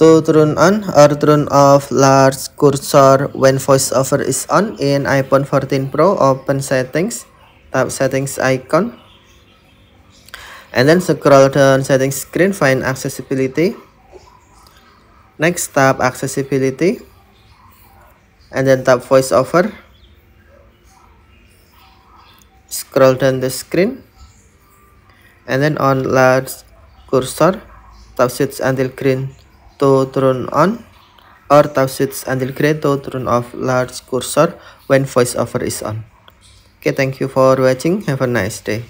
To turn on or turn off large cursor when voiceover is on in iPhone 14 Pro, open settings, tap settings icon, and then scroll down settings screen, find accessibility. Next, tap accessibility, and then tap voiceover. Scroll down the screen, and then on large cursor, tap switch until green to turn on or tap switch until gray to turn off large cursor when voiceover is on. Okay, thank you for watching. Have a nice day.